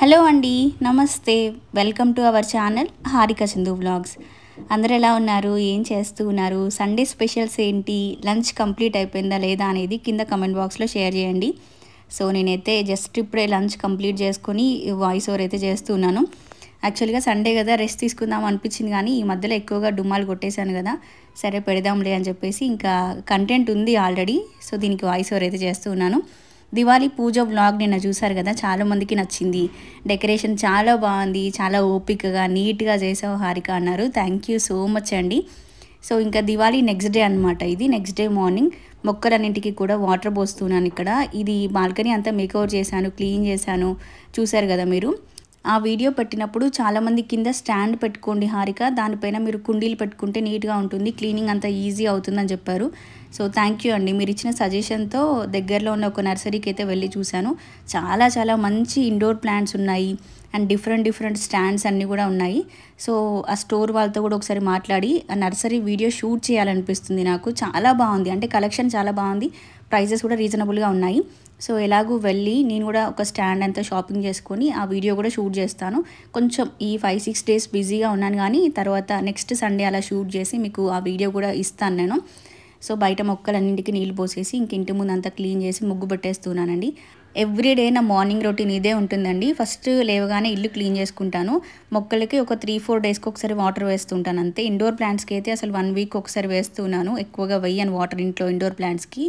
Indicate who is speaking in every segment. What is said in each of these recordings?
Speaker 1: hello అండి నమస్తే welcome to our channel Harika Chandu vlogs అందరు ఎలా ఉన్నారు ఏం చేస్తూ ఉన్నారు సండే స్పెషల్స్ ఏంటి లంచ్ కంప్లీట్ అయిపోయిందా లేదా అనేది కింద కమెంట్ బాక్స్లో షేర్ చేయండి సో నేనైతే జస్ట్ ఇప్పుడే లంచ్ కంప్లీట్ చేసుకొని వాయిస్ ఓవర్ అయితే చేస్తున్నాను యాక్చువల్గా సండే కదా రెస్ట్ తీసుకుందాం అనిపించింది కానీ ఈ మధ్యలో ఎక్కువగా డుమ్మాలు కొట్టేశాను కదా సరే పెడదాంలే అని చెప్పేసి ఇంకా కంటెంట్ ఉంది ఆల్రెడీ సో దీనికి వాయిస్ ఓవర్ అయితే చేస్తూ ఉన్నాను దివాళీ పూజ వ్లాగ్ నిన్న చూశారు కదా చాలామందికి నచ్చింది డెకరేషన్ చాలా బాగుంది చాలా ఓపికగా నీట్గా చేసావు హారిక అన్నారు థ్యాంక్ యూ సో మచ్ అండి సో ఇంకా దివాళీ నెక్స్ట్ డే అనమాట ఇది నెక్స్ట్ డే మార్నింగ్ మొక్కలన్నింటికి కూడా వాటర్ పోస్తున్నాను ఇక్కడ ఇది బాల్కనీ అంతా మేకవర్ చేశాను క్లీన్ చేశాను చూశారు కదా మీరు ఆ వీడియో పెట్టినప్పుడు చాలామంది కింద స్టాండ్ పెట్టుకోండి హారిక దానిపైన మీరు కుండీలు పెట్టుకుంటే నీట్గా ఉంటుంది క్లీనింగ్ అంతా ఈజీ అవుతుందని చెప్పారు సో థ్యాంక్ యూ అండి మీరు ఇచ్చిన సజెషన్తో దగ్గరలో ఉన్న ఒక నర్సరీకి అయితే వెళ్ళి చూశాను చాలా చాలా మంచి ఇండోర్ ప్లాంట్స్ ఉన్నాయి అండ్ డిఫరెంట్ డిఫరెంట్ స్టాండ్స్ అన్నీ కూడా ఉన్నాయి సో ఆ స్టోర్ వాళ్ళతో కూడా ఒకసారి మాట్లాడి ఆ నర్సరీ వీడియో షూట్ చేయాలనిపిస్తుంది నాకు చాలా బాగుంది అంటే కలెక్షన్ చాలా బాగుంది ప్రైజెస్ కూడా రీజనబుల్గా ఉన్నాయి సో ఎలాగూ వెళ్ళి నేను కూడా ఒక స్టాండ్ అంతా షాపింగ్ చేసుకొని ఆ వీడియో కూడా షూట్ చేస్తాను కొంచెం ఈ ఫైవ్ సిక్స్ డేస్ బిజీగా ఉన్నాను కానీ తర్వాత నెక్స్ట్ సండే అలా షూట్ చేసి మీకు ఆ వీడియో కూడా ఇస్తాను నేను సో బయట మొక్కలన్నింటికి నీళ్ళు పోసేసి ఇంక ఇంటి ముందు అంతా క్లీన్ చేసి ముగ్గు పెట్టేస్తున్నానండి ఎవ్రీడే నా మార్నింగ్ రొటీన్ ఇదే ఉంటుందండి ఫస్ట్ లేవగానే ఇల్లు క్లీన్ చేసుకుంటాను మొక్కలకి ఒక త్రీ ఫోర్ డేస్కి ఒకసారి వాటర్ వేస్తుంటాను అంతే ఇండోర్ ప్లాంట్స్కి అయితే అసలు వన్ వీక్ ఒకసారి వేస్తున్నాను ఎక్కువగా వెయ్యను వాటర్ ఇంట్లో ఇండోర్ ప్లాంట్స్కి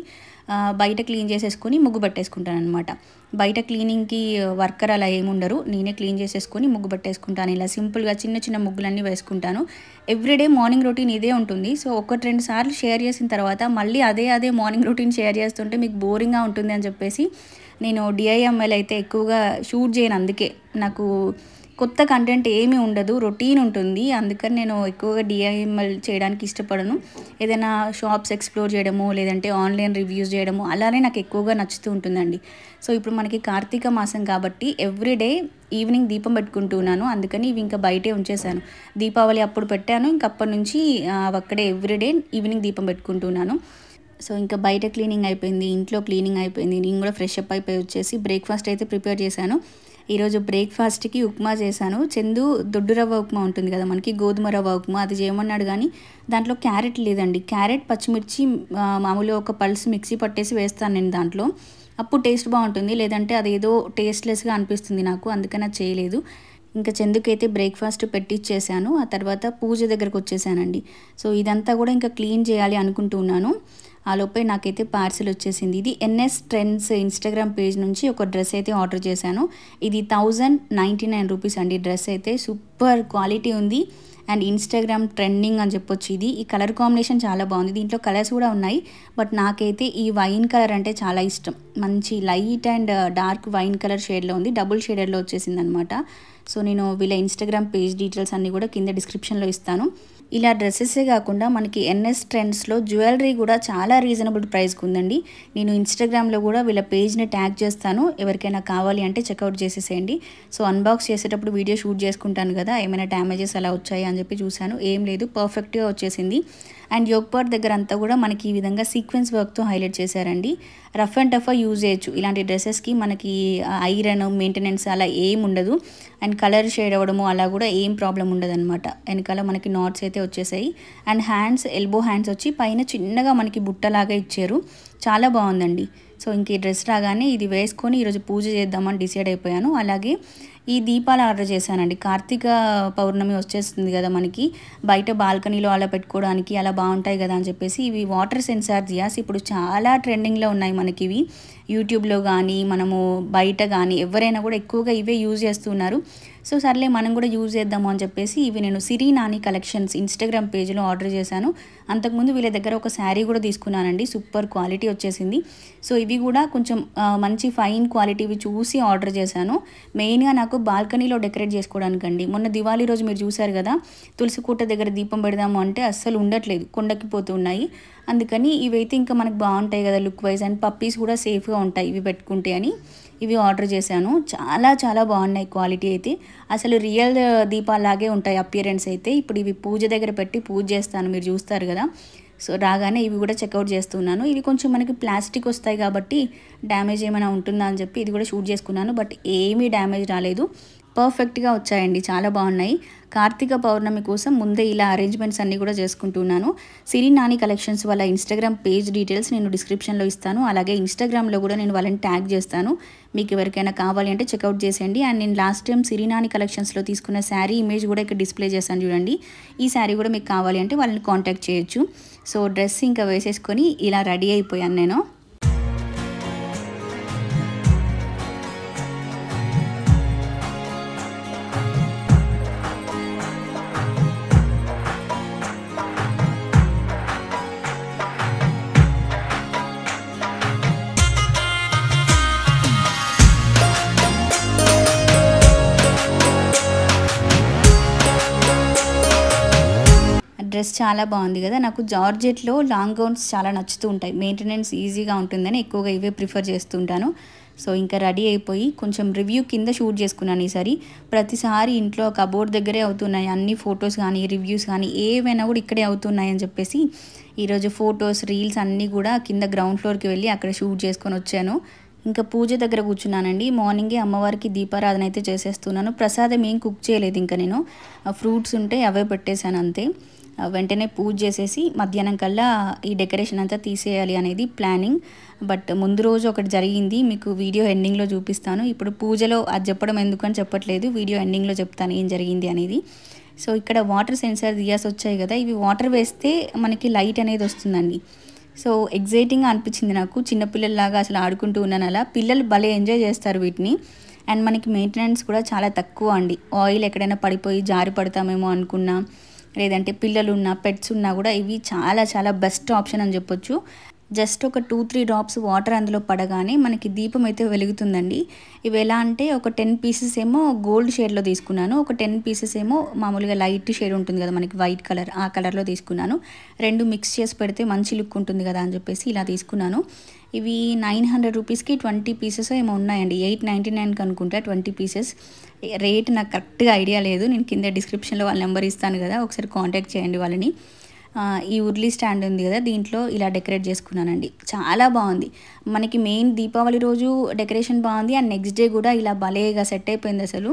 Speaker 1: బయట క్లీన్ చేసేసుకొని ముగ్గు పెట్టేసుకుంటాను అనమాట బయట క్లీనింగ్కి వర్కర్ అలా ఏముండరు నేనే క్లీన్ చేసేసుకొని ముగ్గు పట్టేసుకుంటాను ఇలా సింపుల్గా చిన్న చిన్న ముగ్గులన్నీ వేసుకుంటాను ఎవ్రీడే మార్నింగ్ రొటీన్ ఇదే ఉంటుంది సో ఒకటి రెండు సార్లు షేర్ చేసిన తర్వాత మళ్ళీ అదే అదే మార్నింగ్ రొటీన్ షేర్ చేస్తుంటే మీకు బోరింగ్గా ఉంటుంది అని చెప్పేసి నేను డిఐఎంఎల్ అయితే ఎక్కువగా షూట్ చేయను అందుకే నాకు కొత్త కంటెంట్ ఏమీ ఉండదు రొటీన్ ఉంటుంది అందుకని నేను ఎక్కువగా డిఐఎంఎల్ చేయడానికి ఇష్టపడను ఏదైనా షాప్స్ ఎక్స్ప్లోర్ చేయడము లేదంటే ఆన్లైన్ రివ్యూస్ చేయడము అలానే నాకు ఎక్కువగా నచ్చుతూ ఉంటుందండి సో ఇప్పుడు మనకి కార్తీక మాసం కాబట్టి ఎవ్రీడే ఈవినింగ్ దీపం పెట్టుకుంటున్నాను అందుకని ఇవి ఇంకా బయటే ఉంచేశాను దీపావళి అప్పుడు పెట్టాను ఇంక అప్పటి నుంచి అక్కడే ఎవ్రీడే ఈవినింగ్ దీపం పెట్టుకుంటున్నాను సో ఇంకా బయట క్లీనింగ్ అయిపోయింది ఇంట్లో క్లీనింగ్ అయిపోయింది నేను కూడా ఫ్రెష్ అప్ అయిపోయి వచ్చేసి బ్రేక్ఫాస్ట్ అయితే ప్రిపేర్ చేశాను ఈరోజు బ్రేక్ఫాస్ట్కి ఉప్మా చేశాను చందు దొడ్డు రవ్వ ఉప్మా ఉంటుంది కదా మనకి గోధుమ రవ్వ ఉప్మా అది చేయమన్నాడు కానీ దాంట్లో క్యారెట్ లేదండి క్యారెట్ పచ్చిమిర్చి మామూలుగా ఒక పల్స్ మిక్సీ పట్టేసి వేస్తాను నేను దాంట్లో అప్పుడు టేస్ట్ బాగుంటుంది లేదంటే అదేదో టేస్ట్లెస్గా అనిపిస్తుంది నాకు అందుకని చేయలేదు ఇంకా చెందుకైతే బ్రేక్ఫాస్ట్ పెట్టిచ్చేసాను ఆ తర్వాత పూజ దగ్గరకు వచ్చేసానండి సో ఇదంతా కూడా ఇంకా క్లీన్ చేయాలి అనుకుంటున్నాను ఆ లోపే నాకైతే పార్సిల్ వచ్చేసింది ఇది ఎన్ఎస్ ట్రెండ్స్ ఇన్స్టాగ్రామ్ పేజ్ నుంచి ఒక డ్రెస్ అయితే ఆర్డర్ చేశాను ఇది థౌజండ్ నైంటీ నైన్ రూపీస్ అండి డ్రెస్ అయితే సూపర్ క్వాలిటీ ఉంది అండ్ ఇన్స్టాగ్రామ్ ట్రెండింగ్ అని చెప్పొచ్చు ఇది ఈ కలర్ కాంబినేషన్ చాలా బాగుంది దీంట్లో కలర్స్ కూడా ఉన్నాయి బట్ నాకైతే ఈ వైన్ కలర్ అంటే చాలా ఇష్టం మంచి light and dark wine colour షేడ్లో ఉంది డబుల్ షేడెడ్లో వచ్చేసింది అనమాట సో నేను వీళ్ళ ఇన్స్టాగ్రామ్ పేజ్ డీటెయిల్స్ అన్నీ కూడా కింద డిస్క్రిప్షన్లో ఇస్తాను ఇలా డ్రెస్సెసే కాకుండా మనకి ఎన్ఎస్ ట్రెండ్స్లో జ్యువెలరీ కూడా చాలా రీజనబుల్ ప్రైస్కి ఉందండి నేను ఇన్స్టాగ్రామ్లో కూడా వీళ్ళ పేజ్ని ట్యాగ్ చేస్తాను ఎవరికైనా కావాలి అంటే చెక్అవుట్ చేసేసేయండి సో అన్బాక్స్ చేసేటప్పుడు వీడియో షూట్ చేసుకుంటాను కదా ఏమైనా డ్యామేజెస్ అలా వచ్చాయి అని చెప్పి చూశాను ఏం లేదు పర్ఫెక్ట్గా వచ్చేసింది అండ్ యోగ్ పార్ట్ దగ్గర అంతా కూడా మనకి ఈ విధంగా సీక్వెన్స్ వర్క్తో హైలైట్ చేశారండి రఫ్ అండ్ టఫ్ యూజ్ చేయొచ్చు ఇలాంటి డ్రెస్సెస్కి మనకి ఐరన్ మెయింటెనెన్స్ అలా ఏం ఉండదు అండ్ కలర్ షేడ్ అవ్వడము అలా కూడా ఏం ప్రాబ్లం ఉండదు అనమాట వెనకాల మనకి నాట్స్ అయితే అయితే వచ్చేసాయి అండ్ హ్యాండ్స్ ఎల్బో హ్యాండ్స్ వచ్చి పైన చిన్నగా మనకి బుట్టలాగా ఇచ్చారు చాలా బాగుందండి సో ఇంక ఈ డ్రెస్ రాగానే ఇది వేసుకొని ఈరోజు పూజ చేద్దామని డిసైడ్ అయిపోయాను అలాగే ఈ దీపాలు ఆర్డర్ చేశానండి కార్తీక పౌర్ణమి వచ్చేస్తుంది కదా మనకి బయట బాల్కనీలో అలా పెట్టుకోవడానికి అలా బాగుంటాయి కదా అని చెప్పేసి ఇవి వాటర్ సెన్సార్ జియాస్ ఇప్పుడు చాలా ట్రెండింగ్లో ఉన్నాయి మనకి ఇవి యూట్యూబ్లో కానీ మనము బయట కానీ ఎవరైనా కూడా ఎక్కువగా ఇవే యూజ్ చేస్తున్నారు సో సర్లే మనం కూడా యూజ్ చేద్దాము అని చెప్పేసి ఇవి నేను సిరి నాని కలెక్షన్స్ ఇన్స్టాగ్రామ్ పేజ్లో ఆర్డర్ చేశాను అంతకుముందు వీళ్ళ దగ్గర ఒక శారీ కూడా తీసుకున్నానండి సూపర్ క్వాలిటీ వచ్చేసింది సో ఇవి కూడా కొంచెం మంచి ఫైన్ క్వాలిటీ చూసి ఆర్డర్ చేశాను మెయిన్గా నాకు బాల్కనీలో డెకరేట్ చేసుకోవడానికండి మొన్న దివాళీ రోజు మీరు చూశారు కదా తులసి కూట దగ్గర దీపం పెడదాము అంటే అస్సలు ఉండట్లేదు కొండకి పోతున్నాయి అందుకని ఇవైతే ఇంకా మనకు బాగుంటాయి కదా లుక్ వైజ్ అండ్ పప్పీస్ కూడా సేఫ్గా ఉంటాయి ఇవి పెట్టుకుంటే అని ఇవి ఆర్డర్ చేశాను చాలా చాలా బాగున్నాయి క్వాలిటీ అయితే అసలు రియల్ దీపాలాగే ఉంటాయి అపియరెన్స్ అయితే ఇప్పుడు ఇవి పూజ దగ్గర పెట్టి పూజ చేస్తాను మీరు చూస్తారు కదా సో రాగానే ఇవి కూడా చెక్అవుట్ చేస్తున్నాను ఇవి కొంచెం మనకి ప్లాస్టిక్ వస్తాయి కాబట్టి డ్యామేజ్ ఏమైనా ఉంటుందా అని చెప్పి ఇది కూడా షూట్ చేసుకున్నాను బట్ ఏమీ డ్యామేజ్ రాలేదు పర్ఫెక్ట్గా వచ్చాయండి చాలా బాగున్నాయి కార్తీక పౌర్ణమి కోసం ముందే ఇలా అరేంజ్మెంట్స్ అన్నీ కూడా చేసుకుంటున్నాను సిరి నాని కలెక్షన్స్ వాళ్ళ ఇన్స్టాగ్రామ్ పేజ్ డీటెయిల్స్ నేను డిస్క్రిప్షన్లో ఇస్తాను అలాగే ఇన్స్టాగ్రామ్లో కూడా నేను వాళ్ళని ట్యాగ్ చేస్తాను మీకు ఎవరికైనా కావాలి అంటే చెక్అవుట్ చేసేయండి అండ్ నేను లాస్ట్ టైం సిరి నాని కలెక్షన్స్లో తీసుకున్న శారీ ఇమేజ్ కూడా ఇక్కడ డిస్ప్లే చేశాను చూడండి ఈ శారీ కూడా మీకు కావాలి అంటే వాళ్ళని కాంటాక్ట్ చేయొచ్చు సో డ్రెస్ ఇంకా వేసేసుకొని ఇలా రెడీ అయిపోయాను నేను డ్రెస్ చాలా బాగుంది కదా నాకు జార్జెట్లో లాంగ్ గౌన్స్ చాలా నచ్చుతూ ఉంటాయి మెయింటెనెన్స్ ఈజీగా ఉంటుందని ఎక్కువగా ఇవే ప్రిఫర్ చేస్తుంటాను సో ఇంకా రెడీ అయిపోయి కొంచెం రివ్యూ కింద షూట్ చేసుకున్నాను ఈసారి ప్రతిసారి ఇంట్లో ఒక అబోర్డ్ దగ్గరే అవుతున్నాయి అన్ని ఫొటోస్ కానీ రివ్యూస్ కానీ ఏవైనా కూడా ఇక్కడే అవుతున్నాయి అని చెప్పేసి ఈరోజు ఫొటోస్ రీల్స్ అన్నీ కూడా కింద గ్రౌండ్ ఫ్లోర్కి వెళ్ళి అక్కడ షూట్ చేసుకొని వచ్చాను ఇంకా పూజ దగ్గర కూర్చున్నానండి మార్నింగే అమ్మవారికి దీపారాధన అయితే చేసేస్తున్నాను ప్రసాదం ఏం కుక్ చేయలేదు ఇంకా నేను ఫ్రూట్స్ ఉంటే అవే పెట్టేశాను అంతే వెంటనే పూజ చేసేసి మధ్యాహ్నం కల్లా ఈ డెకరేషన్ అంతా తీసేయాలి అనేది ప్లానింగ్ బట్ ముందు రోజు ఒకటి జరిగింది మీకు వీడియో ఎండింగ్లో చూపిస్తాను ఇప్పుడు పూజలో అది చెప్పడం ఎందుకు అని చెప్పట్లేదు వీడియో ఎండింగ్లో చెప్తాను ఏం జరిగింది అనేది సో ఇక్కడ వాటర్ సెన్సార్ దియాస్ వచ్చాయి కదా ఇవి వాటర్ వేస్తే మనకి లైట్ అనేది వస్తుందండి సో ఎగ్జైటింగ్ అనిపించింది నాకు చిన్నపిల్లల్లాగా అసలు ఆడుకుంటూ ఉన్నాను అలా పిల్లలు భలే ఎంజాయ్ చేస్తారు వీటిని అండ్ మనకి మెయింటెనెన్స్ కూడా చాలా తక్కువ అండి ఆయిల్ ఎక్కడైనా పడిపోయి జారి పడతామేమో అనుకున్నా లేదంటే పిల్లలు ఉన్న పెట్స్ ఉన్నా కూడా ఇవి చాలా చాలా బెస్ట్ ఆప్షన్ అని చెప్పొచ్చు జస్ట్ ఒక టూ త్రీ డ్రాప్స్ వాటర్ అందులో పడగానే మనకి దీపం అయితే వెలుగుతుందండి ఇవి ఎలా అంటే ఒక టెన్ పీసెస్ ఏమో గోల్డ్ షేడ్లో తీసుకున్నాను ఒక టెన్ పీసెస్ ఏమో మామూలుగా లైట్ షేడ్ ఉంటుంది కదా మనకి వైట్ కలర్ ఆ కలర్లో తీసుకున్నాను రెండు మిక్స్ చేసి పెడితే మంచి లుక్ ఉంటుంది కదా అని చెప్పేసి ఇలా తీసుకున్నాను ఇవి నైన్ హండ్రెడ్ రూపీస్కి ట్వంటీ పీసెస్ ఏమో ఉన్నాయండి ఎయిట్ నైంటీ నైన్కి కనుకుంటే ట్వంటీ పీసెస్ రేట్ నాకు కరెక్ట్గా ఐడియా లేదు నేను కింద డిస్క్రిప్షన్లో వాళ్ళ నెంబర్ ఇస్తాను కదా ఒకసారి కాంటాక్ట్ చేయండి వాళ్ళని ఈ ఉర్లీ స్టాండ్ ఉంది కదా దీంట్లో ఇలా డెకరేట్ చేసుకున్నానండి చాలా బాగుంది మనకి మెయిన్ దీపావళి రోజు డెకరేషన్ బాగుంది అండ్ నెక్స్ట్ డే కూడా ఇలా భలేగా సెట్ అయిపోయింది అసలు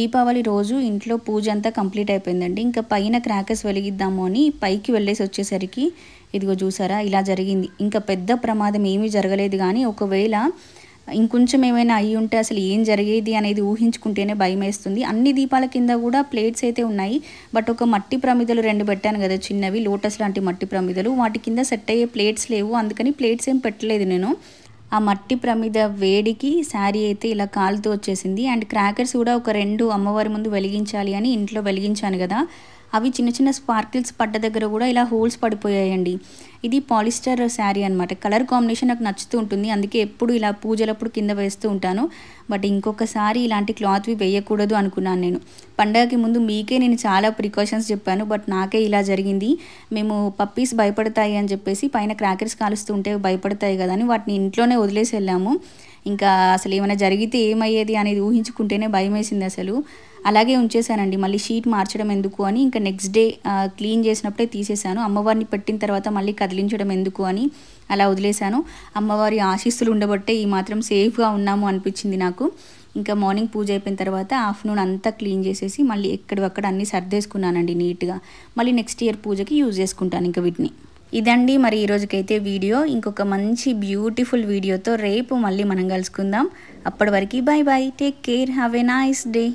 Speaker 1: దీపావళి రోజు ఇంట్లో పూజ అంతా కంప్లీట్ అయిపోయిందండి ఇంకా పైన క్రాకర్స్ వెలిగిద్దాము అని పైకి వెళ్ళేసి వచ్చేసరికి ఇదిగో చూసారా ఇలా జరిగింది ఇంకా పెద్ద ప్రమాదం ఏమీ జరగలేదు కానీ ఒకవేళ ఇంకొంచెం ఏమైనా అయ్యి ఉంటే అసలు ఏం జరిగేది అనేది ఊహించుకుంటేనే భయం వేస్తుంది అన్ని దీపాల కింద కూడా ప్లేట్స్ అయితే ఉన్నాయి బట్ ఒక మట్టి ప్రమిదలు రెండు పెట్టాను కదా చిన్నవి లోటస్ లాంటి మట్టి ప్రమిదలు వాటి కింద సెట్ అయ్యే ప్లేట్స్ లేవు అందుకని ప్లేట్స్ ఏం పెట్టలేదు నేను ఆ మట్టి ప్రమిద వేడికి శారీ అయితే ఇలా కాలుతూ వచ్చేసింది అండ్ క్రాకర్స్ కూడా ఒక రెండు అమ్మవారి ముందు వెలిగించాలి అని ఇంట్లో వెలిగించాను కదా అవి చిన్న చిన్న స్పార్కిల్స్ పడ్డ దగ్గర కూడా ఇలా హోల్స్ పడిపోయాయండి ఇది పాలిస్టర్ శారీ అనమాట కలర్ కాంబినేషన్ నాకు నచ్చుతూ ఉంటుంది అందుకే ఎప్పుడు ఇలా పూజలప్పుడు కింద వేస్తూ ఉంటాను బట్ ఇంకొకసారి ఇలాంటి క్లాత్వి వేయకూడదు అనుకున్నాను నేను పండగకి ముందు మీకే నేను చాలా ప్రికాషన్స్ చెప్పాను బట్ నాకే ఇలా జరిగింది మేము పప్పీస్ భయపడతాయి అని చెప్పేసి పైన క్రాకర్స్ ఉంటే భయపడతాయి కదా అని వాటిని ఇంట్లోనే వదిలేసి వెళ్ళాము ఇంకా అసలు ఏమైనా జరిగితే ఏమయ్యేది అనేది ఊహించుకుంటేనే భయం వేసింది అసలు అలాగే ఉంచేసానండి మళ్ళీ షీట్ మార్చడం ఎందుకు అని ఇంకా నెక్స్ట్ డే క్లీన్ చేసినప్పుడే తీసేశాను అమ్మవారిని పెట్టిన తర్వాత మళ్ళీ కదిలించడం ఎందుకు అని అలా వదిలేశాను అమ్మవారి ఆశీస్సులు ఉండబట్టే ఈ మాత్రం సేఫ్గా ఉన్నాము అనిపించింది నాకు ఇంకా మార్నింగ్ పూజ అయిపోయిన తర్వాత ఆఫ్టర్నూన్ అంతా క్లీన్ చేసేసి మళ్ళీ ఎక్కడొక్కడ అన్ని సర్దేసుకున్నానండి నీట్గా మళ్ళీ నెక్స్ట్ ఇయర్ పూజకి యూజ్ చేసుకుంటాను ఇంకా వీటిని ఇదండి మరి ఈరోజుకైతే వీడియో ఇంకొక మంచి బ్యూటిఫుల్ వీడియోతో రేపు మళ్ళీ మనం కలుసుకుందాం అప్పటి వరకు bye bye take care have a nice day